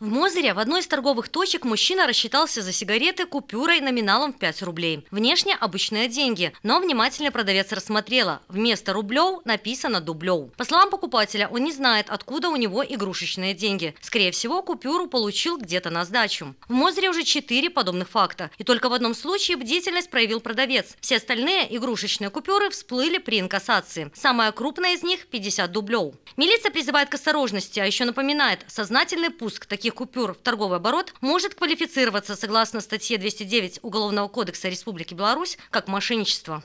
В Мозере в одной из торговых точек мужчина рассчитался за сигареты купюрой номиналом в 5 рублей. Внешне обычные деньги, но внимательно продавец рассмотрела. Вместо рублев написано дублев. По словам покупателя, он не знает, откуда у него игрушечные деньги. Скорее всего, купюру получил где-то на сдачу. В Мозере уже 4 подобных факта. И только в одном случае бдительность проявил продавец. Все остальные игрушечные купюры всплыли при инкассации. Самая крупная из них – 50 дублев. Милиция призывает к осторожности, а еще напоминает, сознательный пуск таких перевести купюр в торговый оборот может квалифицироваться согласно статье 209 Уголовного кодекса Республики Беларусь как мошенничество.